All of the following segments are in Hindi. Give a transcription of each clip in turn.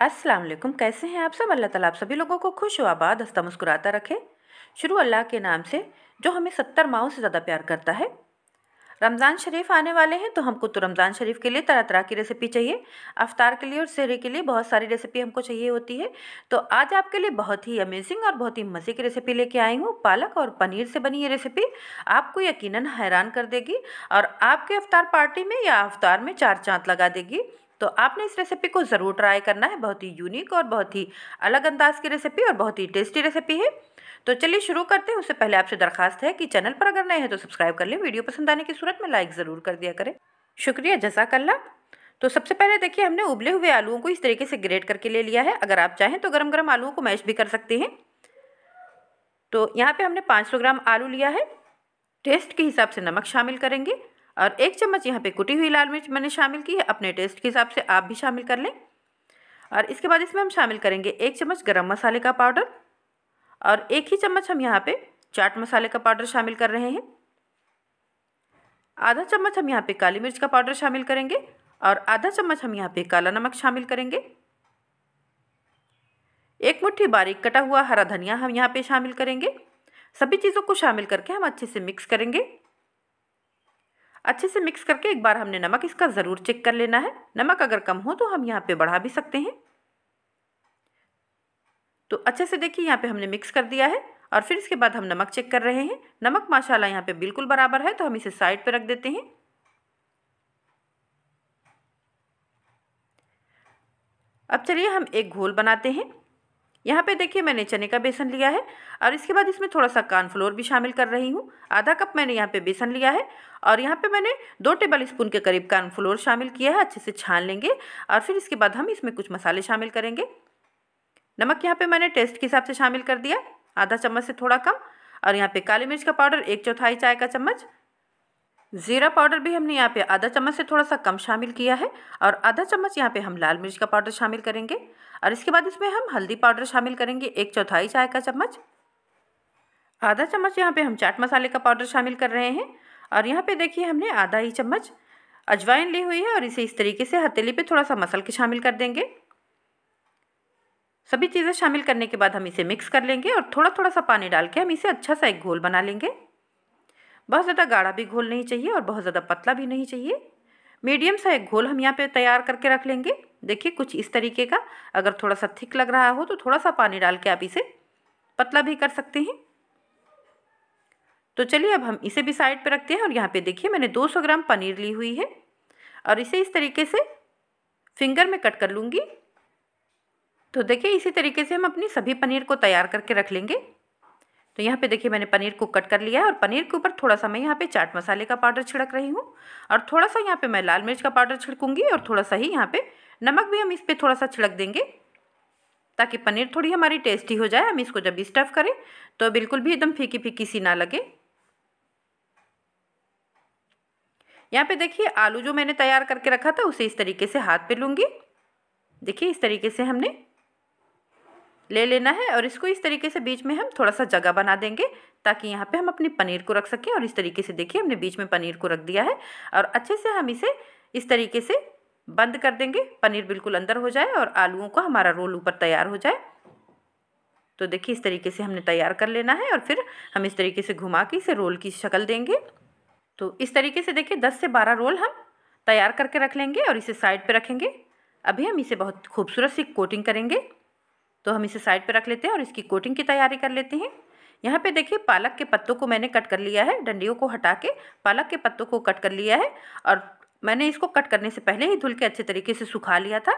अस्सलाम वालेकुम कैसे हैं आप सब अल्लाह ताला आप सभी लोगों को खुश हो आबाद हंसता मुस्कुराता रखे शुरू अल्लाह के नाम से जो हमें सत्तर माओं से ज़्यादा प्यार करता है रमज़ान शरीफ आने वाले हैं तो हमको तो रमज़ान शरीफ के लिए तरह तरह की रेसिपी चाहिए अफ्तार के लिए और सहरे के लिए बहुत सारी रेसिपी हमको चाहिए होती है तो आज आपके लिए बहुत ही अमेजिंग और बहुत ही मज़े की रेसिपी लेके आई हूँ पालक और पनीर से बनी ये रेसिपी आपको यकीनन हैरान कर देगी और आपके अफ्तार पार्टी में या अफ्तार में चार चाँद लगा देगी तो आपने इस रेसिपी को ज़रूर ट्राई करना है बहुत ही यूनिक और बहुत ही अलग अंदाज की रेसिपी और बहुत ही टेस्टी रेसिपी है तो चलिए शुरू करते हैं उससे पहले आपसे दरखास्त है कि चैनल पर अगर नए हैं तो सब्सक्राइब कर लें वीडियो पसंद आने की सूरत में लाइक ज़रूर कर दिया करें शुक्रिया जजाकल्ला तो सबसे पहले देखिए हमने उबले हुए आलूओं को इस तरीके से ग्रेट करके ले लिया है अगर आप चाहें तो गरम गरम आलूओं को मैश भी कर सकते हैं तो यहाँ पे हमने 500 ग्राम आलू लिया है टेस्ट के हिसाब से नमक शामिल करेंगे और एक चम्मच यहाँ पे कुटी हुई लाल मिर्च मैंने शामिल की है अपने टेस्ट के हिसाब से आप भी शामिल कर लें और इसके बाद इसमें हम शामिल करेंगे एक चम्मच गरम मसाले का पाउडर और एक ही चम्मच हम यहाँ पे चाट मसाले का पाउडर शामिल कर रहे हैं आधा चम्मच हम यहाँ पे काली मिर्च का पाउडर शामिल करेंगे और आधा चम्मच हम यहाँ पे काला नमक शामिल करेंगे एक मुट्ठी बारीक कटा हुआ हरा धनिया हम यहाँ पे शामिल करेंगे सभी चीज़ों को शामिल करके हम अच्छे से मिक्स करेंगे अच्छे से मिक्स करके एक बार हमने नमक इसका ज़रूर चेक कर लेना है नमक अगर कम हो तो हम यहाँ पे बढ़ा भी सकते हैं तो अच्छे से देखिए यहाँ पे हमने मिक्स कर दिया है और फिर इसके बाद हम नमक चेक कर रहे हैं नमक माशाला यहाँ पर बिल्कुल बराबर है तो हम इसे साइड पर रख देते हैं अब चलिए हम एक घोल बनाते हैं यहाँ पे देखिए मैंने चने का बेसन लिया है और इसके बाद इसमें थोड़ा सा कॉर्नफ्लोर भी शामिल कर रही हूँ आधा कप मैंने यहाँ पे बेसन लिया है और यहाँ पे मैंने दो टेबल स्पून के करीब कॉर्नफ्लोर शामिल किया है अच्छे से छान लेंगे और फिर इसके बाद हम इसमें कुछ मसाले शामिल करेंगे नमक यहाँ पर मैंने टेस्ट के हिसाब से शामिल कर दिया आधा चम्मच से थोड़ा कम और यहाँ पर काली मिर्च का पाउडर एक चौथाई चाय का चम्मच ज़ीरा पाउडर भी हमने यहाँ पे आधा चम्मच से थोड़ा सा कम शामिल किया है और आधा चम्मच यहाँ पे हम लाल मिर्च का पाउडर शामिल करेंगे और इसके बाद इसमें हम हल्दी पाउडर शामिल करेंगे एक चौथाई चाय का चम्मच आधा चम्मच यहाँ पे हम चाट मसाले का पाउडर शामिल कर रहे हैं और यहाँ पे देखिए हमने आधा ही चम्मच अजवाइन ली हुई है और इसे इस तरीके से हथेली पर थोड़ा सा मसल के शामिल कर देंगे सभी चीज़ें शामिल करने के बाद हम इसे मिक्स कर लेंगे और थोड़ा थोड़ा सा पानी डाल के हम इसे अच्छा सा एक घोल बना लेंगे बहुत ज़्यादा गाढ़ा भी घोल नहीं चाहिए और बहुत ज़्यादा पतला भी नहीं चाहिए मीडियम सा एक घोल हम यहाँ पे तैयार करके रख लेंगे देखिए कुछ इस तरीके का अगर थोड़ा सा थिक लग रहा हो तो थोड़ा सा पानी डाल के आप इसे पतला भी कर सकते हैं तो चलिए अब हम इसे भी साइड पे रखते हैं और यहाँ पे देखिए मैंने 200 ग्राम पनीर ली हुई है और इसे इस तरीके से फिंगर में कट कर लूँगी तो देखिए इसी तरीके से हम अपनी सभी पनीर को तैयार करके रख लेंगे तो यहाँ पे देखिए मैंने पनीर को कट कर लिया है और पनीर के ऊपर थोड़ा सा मैं यहाँ पे चाट मसाले का पाउडर छिड़क रही हूँ और थोड़ा सा यहाँ पे मैं लाल मिर्च का पाउडर छिड़कूंगी और थोड़ा सा ही यहाँ पे नमक भी हम इस पर थोड़ा सा छिड़क देंगे ताकि पनीर थोड़ी हमारी टेस्टी हो जाए हम इसको जब स्टफ़ करें तो बिल्कुल भी एकदम फीकी फीकी सी ना लगे यहाँ पे देखिए आलू जो मैंने तैयार करके रखा था उसे इस तरीके से हाथ पे लूँगी देखिए इस तरीके से हमने ले लेना है और इसको इस तरीके से बीच में हम थोड़ा सा जगह बना देंगे ताकि यहाँ पे हम अपने पनीर को रख सकें और इस तरीके से देखिए हमने बीच में पनीर को रख दिया है और अच्छे से हम इसे इस तरीके से बंद कर देंगे पनीर बिल्कुल अंदर हो जाए और आलूओं का हमारा रोल ऊपर तैयार हो जाए तो देखिए इस तरीके से हमने तैयार कर लेना है और फिर हम इस तरीके से घुमा के इसे रोल की शक्ल देंगे तो इस तरीके से देखिए दस से बारह रोल हम तैयार करके रख लेंगे और इसे साइड पर रखेंगे अभी हम इसे बहुत खूबसूरत सी कोटिंग करेंगे तो हम इसे साइड पर रख लेते हैं और इसकी कोटिंग की तैयारी कर लेते हैं यहाँ पे देखिए पालक के पत्तों को मैंने कट कर लिया है डंडियों को हटा के पालक के पत्तों को कट कर लिया है और मैंने इसको कट करने से पहले ही धुल के अच्छे तरीके से सुखा लिया था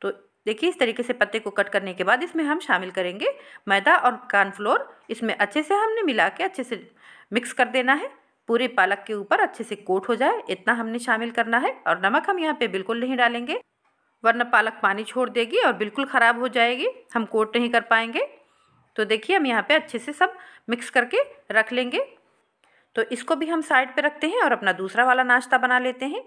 तो देखिए इस तरीके से पत्ते को कट करने के बाद इसमें हम शामिल करेंगे मैदा और कॉर्नफ्लोर इसमें अच्छे से हमने मिला के अच्छे से मिक्स कर देना है पूरे पालक के ऊपर अच्छे से कोट हो जाए इतना हमने शामिल करना है और नमक हम यहाँ पे बिल्कुल नहीं डालेंगे वरना पालक पानी छोड़ देगी और बिल्कुल ख़राब हो जाएगी हम कोट नहीं कर पाएंगे तो देखिए हम यहाँ पे अच्छे से सब मिक्स करके रख लेंगे तो इसको भी हम साइड पे रखते हैं और अपना दूसरा वाला नाश्ता बना लेते हैं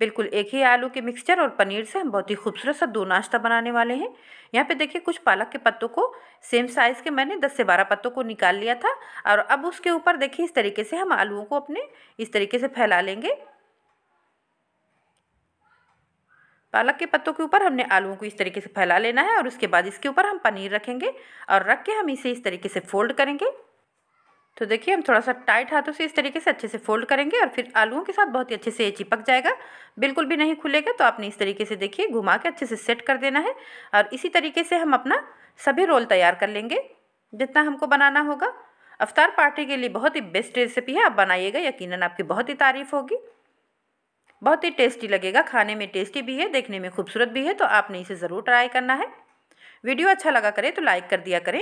बिल्कुल एक ही आलू के मिक्सचर और पनीर से हम बहुत ही खूबसूरत सा दो नाश्ता बनाने वाले हैं यहाँ पे देखिए कुछ पालक के पत्तों को सेम साइज़ के मैंने 10 से 12 पत्तों को निकाल लिया था और अब उसके ऊपर देखिए इस तरीके से हम आलुओं को अपने इस तरीके से फैला लेंगे पालक के पत्तों के ऊपर हमने आलूओं को इस तरीके से फैला लेना है और उसके बाद इसके ऊपर हम पनीर रखेंगे और रख के हम इसे इस तरीके से फोल्ड करेंगे तो देखिए हम थोड़ा सा टाइट हाथों से इस तरीके से अच्छे से फोल्ड करेंगे और फिर आलूओं के साथ बहुत ही अच्छे से ये चिपक जाएगा बिल्कुल भी नहीं खुलेगा तो आपने इस तरीके से देखिए घुमा के अच्छे से सेट कर देना है और इसी तरीके से हम अपना सभी रोल तैयार कर लेंगे जितना हमको बनाना होगा अफ्तार पार्टी के लिए बहुत ही बेस्ट रेसिपी है आप बनाइएगा यकीनन आपकी बहुत ही तारीफ़ होगी बहुत ही टेस्टी लगेगा खाने में टेस्टी भी है देखने में खूबसूरत भी है तो आपने इसे ज़रूर ट्राई करना है वीडियो अच्छा लगा करें तो लाइक कर दिया करें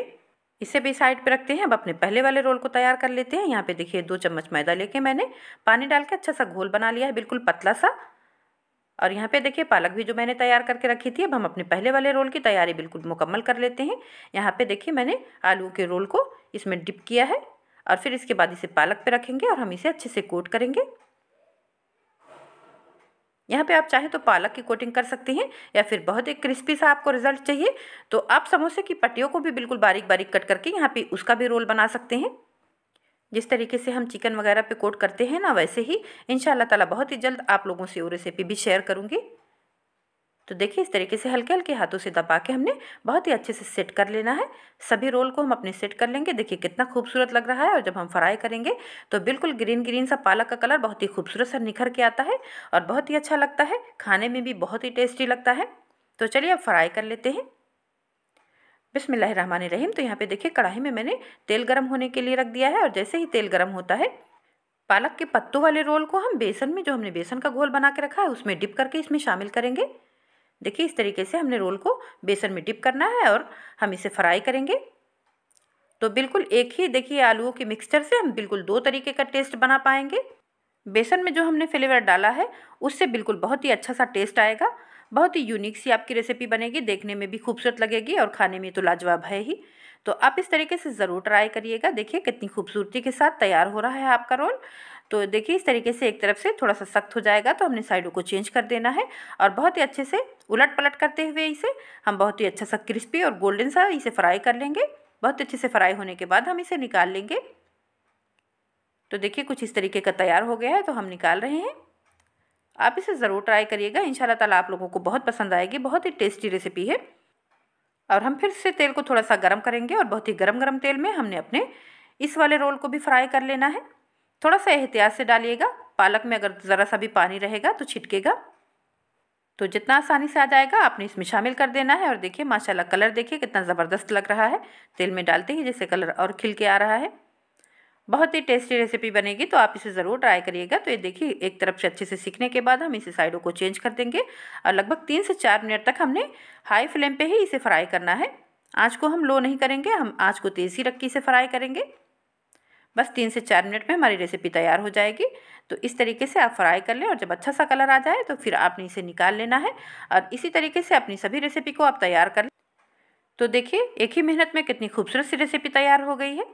इसे भी साइड पर रखते हैं अब अपने पहले वाले रोल को तैयार कर लेते हैं यहाँ पे देखिए दो चम्मच मैदा लेके मैंने पानी डाल के अच्छा सा घोल बना लिया है बिल्कुल पतला सा और यहाँ पे देखिए पालक भी जो मैंने तैयार करके रखी थी अब हम अपने पहले वाले रोल की तैयारी बिल्कुल मुकम्मल कर लेते हैं यहाँ पर देखिए मैंने आलू के रोल को इसमें डिप किया है और फिर इसके बाद इसे पालक पर रखेंगे और हम इसे अच्छे से कोट करेंगे यहाँ पे आप चाहे तो पालक की कोटिंग कर सकते हैं या फिर बहुत एक क्रिस्पी सा आपको रिजल्ट चाहिए तो आप समोसे की पट्टियों को भी बिल्कुल बारीक बारीक कट करके यहाँ पे उसका भी रोल बना सकते हैं जिस तरीके से हम चिकन वगैरह पे कोट करते हैं ना वैसे ही इन ताला बहुत ही जल्द आप लोगों से वो रेसिपी भी शेयर करूँगी तो देखिए इस तरीके से हल्के हल्के हाथों से दबा के हमने बहुत ही अच्छे से सेट कर लेना है सभी रोल को हम अपने सेट कर लेंगे देखिए कितना खूबसूरत लग रहा है और जब हम फ्राई करेंगे तो बिल्कुल ग्रीन ग्रीन सा पालक का कलर बहुत ही खूबसूरत सा निखर के आता है और बहुत ही अच्छा लगता है खाने में भी बहुत ही टेस्टी लगता है तो चलिए अब फ्राई कर लेते हैं बिसमिल्ल रहीम तो यहाँ पे देखिए कढ़ाई में मैंने तेल गर्म होने के लिए रख दिया है और जैसे ही तेल गर्म होता है पालक के पत्तों वाले रोल को हम बेसन में जो हमने बेसन का घोल बना के रखा है उसमें डिप करके इसमें शामिल करेंगे देखिए इस तरीके से हमने रोल को बेसन में डिप करना है और हम इसे फ्राई करेंगे तो बिल्कुल एक ही देखिए आलूओं के मिक्सचर से हम बिल्कुल दो तरीके का टेस्ट बना पाएंगे बेसन में जो हमने फ्लेवर डाला है उससे बिल्कुल बहुत ही अच्छा सा टेस्ट आएगा बहुत ही यूनिक सी आपकी रेसिपी बनेगी देखने में भी खूबसूरत लगेगी और खाने में तो लाजवाब है ही तो आप इस तरीके से ज़रूर ट्राई करिएगा देखिए कितनी खूबसूरती के साथ तैयार हो रहा है आपका रोल तो देखिए इस तरीके से एक तरफ से थोड़ा सा सख्त हो जाएगा तो हमने साइडों को चेंज कर देना है और बहुत ही अच्छे से उलट पलट करते हुए इसे हम बहुत ही अच्छा सा क्रिस्पी और गोल्डन सा इसे फ्राई कर लेंगे बहुत अच्छे से फ्राई होने के बाद हम इसे निकाल लेंगे तो देखिए कुछ इस तरीके का तैयार हो गया है तो हम निकाल रहे हैं आप इसे ज़रूर ट्राई करिएगा इन ताला आप लोगों को बहुत पसंद आएगी बहुत ही टेस्टी रेसिपी है और हम फिर से तेल को थोड़ा सा गर्म करेंगे और बहुत ही गर्म गर्म तेल में हमने अपने इस वाले रोल को भी फ्राई कर लेना है थोड़ा सा एहतियात से डालिएगा पालक में अगर ज़रा सा भी पानी रहेगा तो छिटकेगा तो जितना आसानी से आ जाएगा आपने इसमें शामिल कर देना है और देखिए माशाल्लाह कलर देखिए कितना ज़बरदस्त लग रहा है तेल में डालते ही जैसे कलर और खिल के आ रहा है बहुत ही टेस्टी रेसिपी बनेगी तो आप इसे ज़रूर ट्राई करिएगा तो ये देखिए एक तरफ से अच्छे से सीखने के बाद हम इसे साइडों को चेंज कर देंगे और लगभग तीन से चार मिनट तक हमने हाई फ्लेम पर ही इसे फ्राई करना है आँच को हम लो नहीं करेंगे हम आँच को तेज़ ही रख के इसे फ्राई करेंगे बस तीन से चार मिनट में हमारी रेसिपी तैयार हो जाएगी तो इस तरीके से आप फ्राई कर लें और जब अच्छा सा कलर आ जाए तो फिर आपने इसे निकाल लेना है और इसी तरीके से अपनी सभी रेसिपी को आप तैयार कर लें तो देखिए एक ही मेहनत में कितनी खूबसूरत सी रेसिपी तैयार हो गई है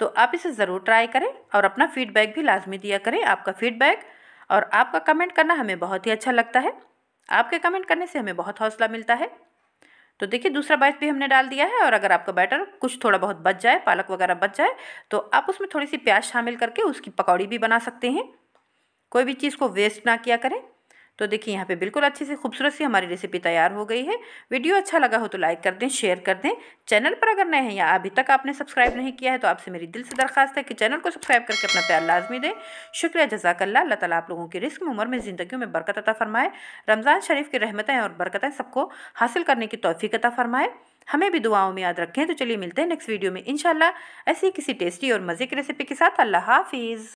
तो आप इसे ज़रूर ट्राई करें और अपना फीडबैक भी लाजमी दिया करें आपका फीडबैक और आपका कमेंट करना हमें बहुत ही अच्छा लगता है आपके कमेंट करने से हमें बहुत हौसला मिलता है तो देखिए दूसरा बाइस भी हमने डाल दिया है और अगर आपका बैटर कुछ थोड़ा बहुत बच जाए पालक वगैरह बच जाए तो आप उसमें थोड़ी सी प्याज शामिल करके उसकी पकौड़ी भी बना सकते हैं कोई भी चीज़ को वेस्ट ना किया करें तो देखिए यहाँ पे बिल्कुल अच्छे से खूबसूरत सी हमारी रेसिपी तैयार हो गई है वीडियो अच्छा लगा हो तो लाइक कर दें शेयर कर दें चैनल पर अगर नए हैं या अभी तक आपने सब्सक्राइब नहीं किया है तो आपसे मेरी दिल से दरखास्त है कि चैनल को सब्सक्राइब करके अपना प्यार लाजमी दें शुक्रिया जजाकल्ला अल्लाह तला आप लोगों की रिस्क उम्र में ज़िंदगी में बरकत अता फ़रमाए रमज़ान शरीफ की रहमतें और बरकतें सबको हासिल करने की तोफ़ी अता फ़रमाए हमें भी दुआओं में याद रखें तो चलिए मिलते हैं नेक्स्ट वीडियो में इन ऐसी किसी टेस्टी और मज़े की रेसिपी के साथ अल्लाह हाफिज़